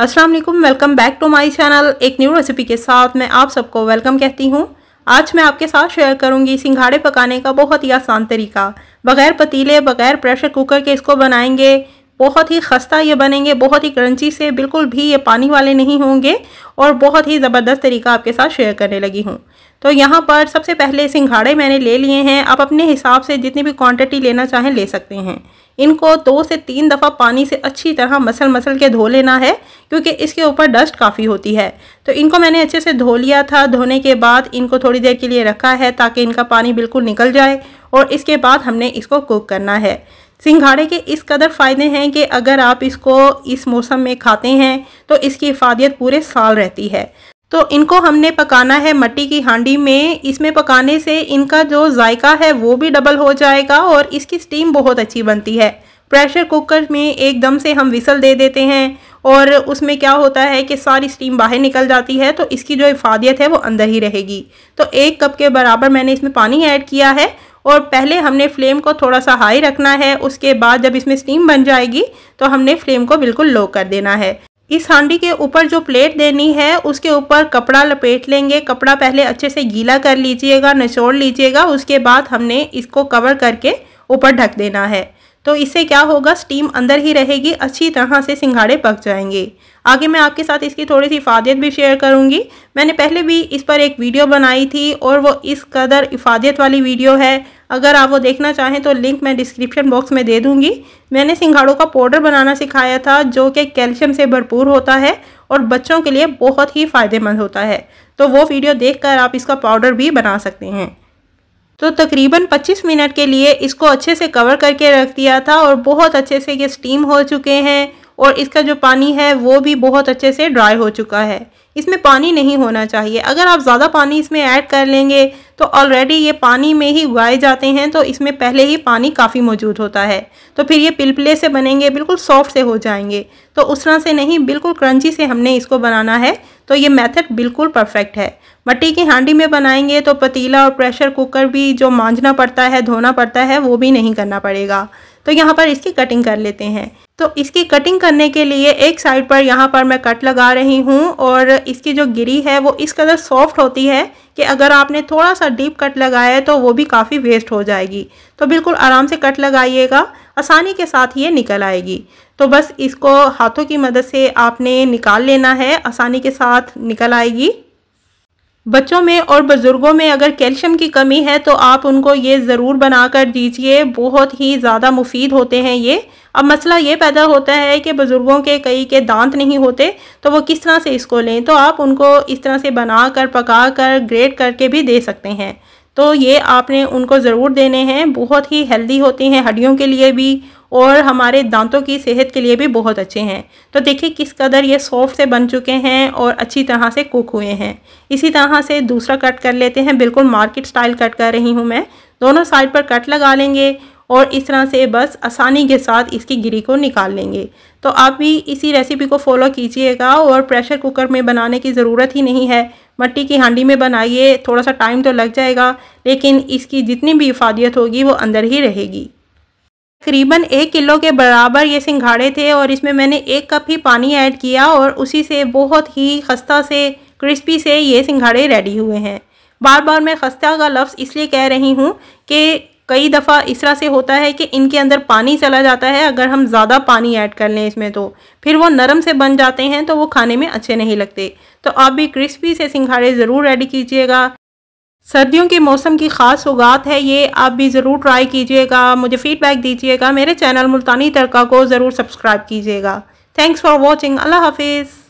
Aslam welcome back to my channel एक new recipe के साथ मैं आप सबको वेलकम कहती हूँ आज मैं आपके साथ शेयर करूँगी सिंघाड़े पकाने का बहुत ही आसान तरीका बगैर पतीले बगैर प्रेशर कुकर के इसको बनाएंगे बहुत ही खस्ता ये बनेंगे बहुत ही क्रंची से बिल्कुल भी ये पानी वाले नहीं होंगे और बहुत ही ज़बरदस्त तरीका आपके साथ शेयर करने लगी हूँ तो यहाँ पर सबसे पहले सिंघाड़े मैंने ले लिए हैं आप अपने हिसाब से जितनी भी क्वांटिटी लेना चाहें ले सकते हैं इनको दो से तीन दफ़ा पानी से अच्छी तरह मसल मसल के धो लेना है क्योंकि इसके ऊपर डस्ट काफ़ी होती है तो इनको मैंने अच्छे से धो लिया था धोने के बाद इनको थोड़ी देर के लिए रखा है ताकि इनका पानी बिल्कुल निकल जाए और इसके बाद हमने इसको कुक करना है सिंघाड़े के इस कदर फ़ायदे हैं कि अगर आप इसको इस मौसम में खाते हैं तो इसकी इफादियत पूरे साल रहती है तो इनको हमने पकाना है मट्टी की हांडी में इसमें पकाने से इनका जो जायका है वो भी डबल हो जाएगा और इसकी स्टीम बहुत अच्छी बनती है प्रेशर कुकर में एकदम से हम विसल दे देते हैं और उसमें क्या होता है कि सारी स्टीम बाहर निकल जाती है तो इसकी जो इफादियत है वो अंदर ही रहेगी तो एक कप के बराबर मैंने इसमें पानी ऐड किया है और पहले हमने फ्लेम को थोड़ा सा हाई रखना है उसके बाद जब इसमें स्टीम बन जाएगी तो हमने फ्लेम को बिल्कुल लो कर देना है इस हांडी के ऊपर जो प्लेट देनी है उसके ऊपर कपड़ा लपेट लेंगे कपड़ा पहले अच्छे से गीला कर लीजिएगा निचोड़ लीजिएगा उसके बाद हमने इसको कवर करके ऊपर ढक देना है तो इससे क्या होगा स्टीम अंदर ही रहेगी अच्छी तरह से सिंघाड़े पक जाएंगे आगे मैं आपके साथ इसकी थोड़ी सी इफादियत भी शेयर करूँगी मैंने पहले भी इस पर एक वीडियो बनाई थी और वो इस कदर इफादियत वाली वीडियो है अगर आप वो देखना चाहें तो लिंक मैं डिस्क्रिप्शन बॉक्स में दे दूँगी मैंने सिंघाड़ों का पाउडर बनाना सिखाया था जो कि कैल्शियम से भरपूर होता है और बच्चों के लिए बहुत ही फ़ायदेमंद होता है तो वो वीडियो देख आप इसका पाउडर भी बना सकते हैं तो तकरीबन 25 मिनट के लिए इसको अच्छे से कवर करके रख दिया था और बहुत अच्छे से ये स्टीम हो चुके हैं और इसका जो पानी है वो भी बहुत अच्छे से ड्राई हो चुका है इसमें पानी नहीं होना चाहिए अगर आप ज़्यादा पानी इसमें ऐड कर लेंगे तो ऑलरेडी ये पानी में ही उगाए जाते हैं तो इसमें पहले ही पानी काफ़ी मौजूद होता है तो फिर ये पिलपिले से बनेंगे बिल्कुल सॉफ्ट से हो जाएंगे तो उस तरह से नहीं बिल्कुल क्रंची से हमने इसको बनाना है तो ये मेथड बिल्कुल परफेक्ट है मट्टी की हांडी में बनाएंगे तो पतीला और प्रेशर कुकर भी जो मांझना पड़ता है धोना पड़ता है वो भी नहीं करना पड़ेगा तो यहाँ पर इसकी कटिंग कर लेते हैं तो इसकी कटिंग करने के लिए एक साइड पर यहाँ पर मैं कट लगा रही हूँ और इसकी जो गिरी है वो इस कदर सॉफ्ट होती है कि अगर आपने थोड़ा सा डीप कट लगाया है तो वो भी काफ़ी वेस्ट हो जाएगी तो बिल्कुल आराम से कट लगाइएगा आसानी के साथ ये निकल आएगी तो बस इसको हाथों की मदद से आपने निकाल लेना है आसानी के साथ निकल आएगी बच्चों में और बुज़ुर्गों में अगर कैल्शियम की कमी है तो आप उनको ये ज़रूर बना कर दीजिए बहुत ही ज़्यादा मुफीद होते हैं ये अब मसला ये पैदा होता है कि बुज़ुर्गों के कई के दांत नहीं होते तो वो किस तरह से इसको लें तो आप उनको इस तरह से बना कर पका कर ग्रेट करके भी दे सकते हैं तो ये आपने उनको ज़रूर देने हैं बहुत ही हेल्दी होती हैं हड्डियों के लिए भी और हमारे दांतों की सेहत के लिए भी बहुत अच्छे हैं तो देखिए किस कदर ये सॉफ्ट से बन चुके हैं और अच्छी तरह से कुक हुए हैं इसी तरह से दूसरा कट कर लेते हैं बिल्कुल मार्केट स्टाइल कट कर रही हूँ मैं दोनों साइड पर कट लगा लेंगे और इस तरह से बस आसानी के साथ इसकी गिरी को निकाल लेंगे तो आप भी इसी रेसिपी को फॉलो कीजिएगा और प्रेशर कुकर में बनाने की ज़रूरत ही नहीं है मट्टी की हांडी में बनाइए थोड़ा सा टाइम तो लग जाएगा लेकिन इसकी जितनी भी इफादियत होगी वो अंदर ही रहेगी तकरीबन एक किलो के बराबर ये सिंघाड़े थे और इसमें मैंने एक कप ही पानी ऐड किया और उसी से बहुत ही खस्ता से क्रिस्पी से ये सिंघाड़े रेडी हुए हैं बार बार मैं खस्ता का लफ्ज़ इसलिए कह रही हूँ कि कई दफ़ा इस तरह से होता है कि इनके अंदर पानी चला जाता है अगर हम ज़्यादा पानी ऐड कर लें इसमें तो फिर वो नरम से बन जाते हैं तो वो खाने में अच्छे नहीं लगते तो आप भी क्रिस्पी से सिंघाड़े ज़रूर रेडी कीजिएगा सर्दियों के मौसम की ख़ास सौगात है ये आप भी ज़रूर ट्राई कीजिएगा मुझे फ़ीडबैक दीजिएगा मेरे चैनल मुल्तानी तरका को ज़रूर सब्सक्राइब कीजिएगा थैंक्स फॉर वॉचिंग अल्लाह हाफिज़